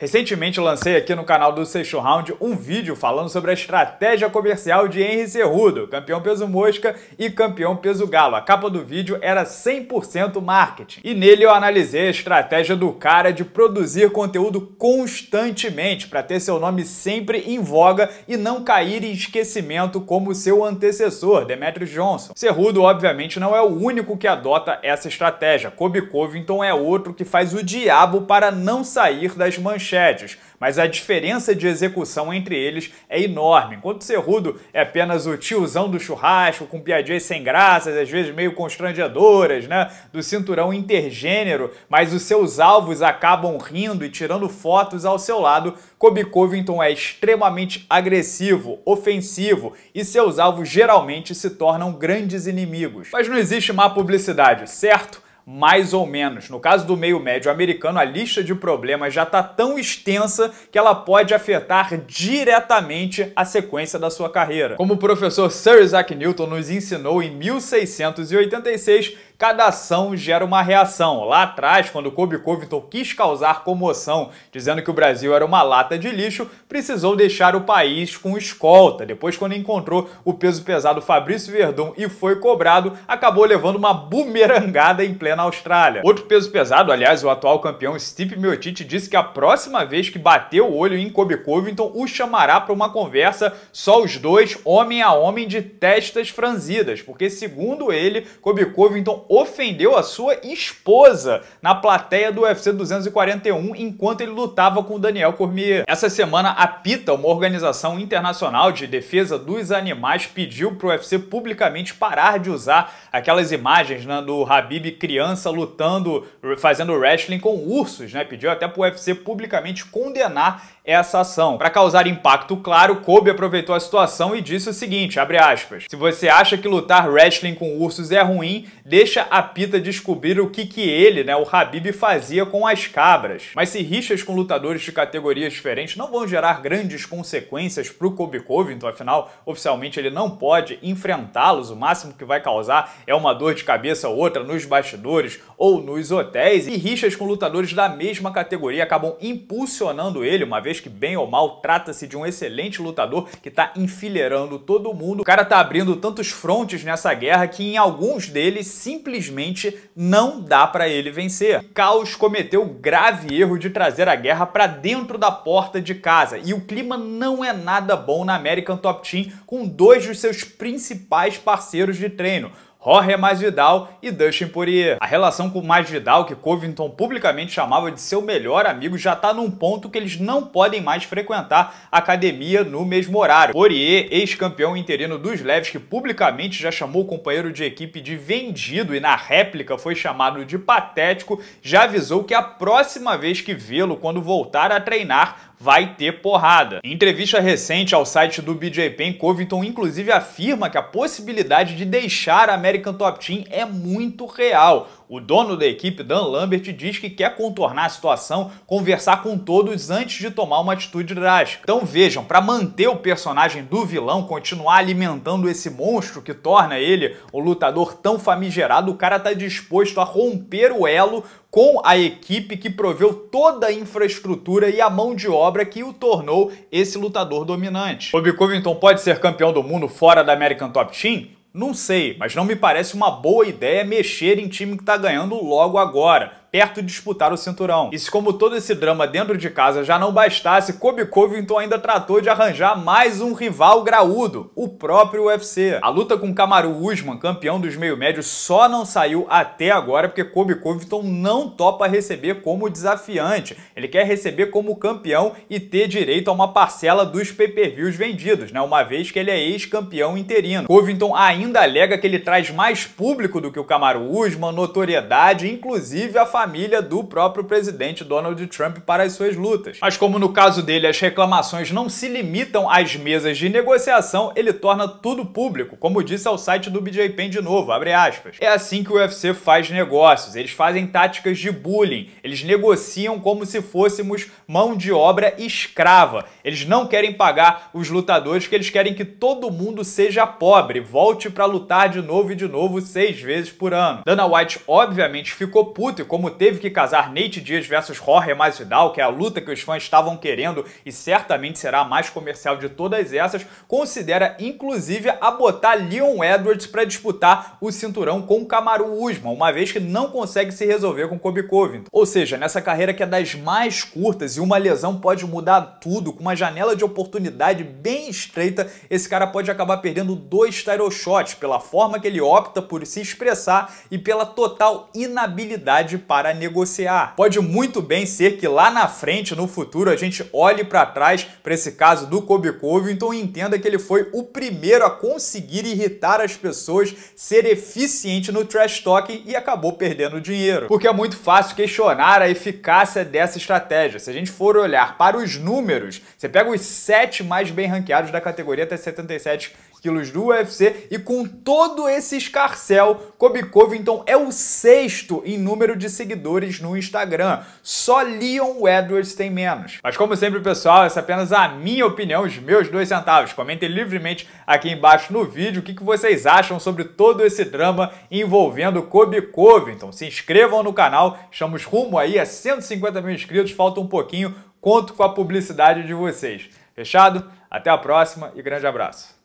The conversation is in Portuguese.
Recentemente lancei aqui no canal do Sexto Round um vídeo falando sobre a estratégia comercial de Henry Cerrudo, campeão peso mosca e campeão peso galo. A capa do vídeo era 100% marketing. E nele eu analisei a estratégia do cara de produzir conteúdo constantemente para ter seu nome sempre em voga e não cair em esquecimento como seu antecessor, Demetrius Johnson. Cerrudo, obviamente, não é o único que adota essa estratégia. Kobe Covington é outro que faz o diabo para não sair das manchas manchetes, mas a diferença de execução entre eles é enorme. Enquanto Cerrudo é apenas o tiozão do churrasco, com piadinhas sem graças, às vezes meio constrangedoras, né? Do cinturão intergênero, mas os seus alvos acabam rindo e tirando fotos ao seu lado. Kobe Covington é extremamente agressivo, ofensivo e seus alvos geralmente se tornam grandes inimigos. Mas não existe má publicidade, certo? mais ou menos. No caso do meio médio americano, a lista de problemas já está tão extensa que ela pode afetar diretamente a sequência da sua carreira. Como o professor Sir Isaac Newton nos ensinou em 1686, cada ação gera uma reação. Lá atrás, quando Kobe Covington quis causar comoção, dizendo que o Brasil era uma lata de lixo, precisou deixar o país com escolta. Depois, quando encontrou o peso pesado Fabrício Verdun e foi cobrado, acabou levando uma bumerangada em plena Austrália. Outro peso pesado, aliás, o atual campeão Steve Miocic disse que a próxima vez que bater o olho em Kobe Covington, o chamará para uma conversa só os dois, homem a homem, de testas franzidas, porque segundo ele, Kobe Covington ofendeu a sua esposa na plateia do UFC 241 enquanto ele lutava com o Daniel Cormier. Essa semana, a PITA, uma organização internacional de defesa dos animais, pediu para o UFC publicamente parar de usar aquelas imagens né, do Habib criança lutando, fazendo wrestling com ursos, né? Pediu até para o UFC publicamente condenar essa ação. Para causar impacto claro, Kobe aproveitou a situação e disse o seguinte, abre aspas, se você acha que lutar wrestling com ursos é ruim, deixa deixa a Pita descobrir o que que ele, né, o Habib, fazia com as cabras. Mas se rixas com lutadores de categorias diferentes não vão gerar grandes consequências para o Kobe Covington, afinal, oficialmente ele não pode enfrentá-los, o máximo que vai causar é uma dor de cabeça ou outra nos bastidores ou nos hotéis, e rixas com lutadores da mesma categoria acabam impulsionando ele, uma vez que bem ou mal trata-se de um excelente lutador que está enfileirando todo mundo. O cara tá abrindo tantos frontes nessa guerra que em alguns deles simplesmente simplesmente não dá para ele vencer. Caos cometeu o grave erro de trazer a guerra para dentro da porta de casa e o clima não é nada bom na American Top Team com dois dos seus principais parceiros de treino. Jorge é mais Vidal e Dustin Poirier. A relação com mais Vidal, que Covington publicamente chamava de seu melhor amigo, já está num ponto que eles não podem mais frequentar a academia no mesmo horário. Poirier, ex-campeão interino dos leves, que publicamente já chamou o companheiro de equipe de vendido e na réplica foi chamado de patético, já avisou que é a próxima vez que vê-lo quando voltar a treinar, vai ter porrada. Em entrevista recente ao site do BJ Penn, Covington inclusive afirma que a possibilidade de deixar a American Top Team é muito real. O dono da equipe, Dan Lambert, diz que quer contornar a situação, conversar com todos antes de tomar uma atitude drástica. Então vejam, para manter o personagem do vilão, continuar alimentando esse monstro que torna ele o lutador tão famigerado, o cara tá disposto a romper o elo com a equipe que proveu toda a infraestrutura e a mão de obra que o tornou esse lutador dominante. Bobby Covington pode ser campeão do mundo fora da American Top Team? Não sei, mas não me parece uma boa ideia mexer em time que está ganhando logo agora perto de disputar o cinturão. E se como todo esse drama dentro de casa já não bastasse, Kobe Covington ainda tratou de arranjar mais um rival graúdo, o próprio UFC. A luta com Kamaru Usman, campeão dos meio-médios, só não saiu até agora porque Kobe Covington não topa receber como desafiante. Ele quer receber como campeão e ter direito a uma parcela dos pay-per-views vendidos, né? uma vez que ele é ex-campeão interino. Covington ainda alega que ele traz mais público do que o Kamaru Usman, notoriedade, inclusive a família do próprio presidente Donald Trump para as suas lutas. Mas como no caso dele as reclamações não se limitam às mesas de negociação, ele torna tudo público, como disse ao site do BJ Penn de novo, abre aspas. É assim que o UFC faz negócios, eles fazem táticas de bullying, eles negociam como se fôssemos mão de obra escrava. Eles não querem pagar os lutadores que eles querem que todo mundo seja pobre, volte para lutar de novo e de novo seis vezes por ano. Dana White obviamente ficou puto e como teve que casar Nate Diaz versus Jorge Masvidal, que é a luta que os fãs estavam querendo e certamente será a mais comercial de todas essas, considera inclusive a botar Leon Edwards para disputar o cinturão com Kamaru Usman, uma vez que não consegue se resolver com Kobe Covington. Ou seja, nessa carreira que é das mais curtas e uma lesão pode mudar tudo, com uma janela de oportunidade bem estreita, esse cara pode acabar perdendo dois title shots pela forma que ele opta por se expressar e pela total inabilidade para para negociar. Pode muito bem ser que lá na frente, no futuro, a gente olhe para trás para esse caso do Kobe Covington e então entenda que ele foi o primeiro a conseguir irritar as pessoas, ser eficiente no trash talking e acabou perdendo dinheiro. Porque é muito fácil questionar a eficácia dessa estratégia. Se a gente for olhar para os números, você pega os sete mais bem ranqueados da categoria tá até 77 quilos do UFC e com todo esse escarcel, Kobe Covington é o sexto em número de seguidores no Instagram. Só Leon Edwards tem menos. Mas como sempre, pessoal, essa é apenas a minha opinião, os meus dois centavos. Comentem livremente aqui embaixo no vídeo o que, que vocês acham sobre todo esse drama envolvendo Kobe Covington. Se inscrevam no canal, estamos rumo aí a 150 mil inscritos, falta um pouquinho, conto com a publicidade de vocês. Fechado? Até a próxima e grande abraço.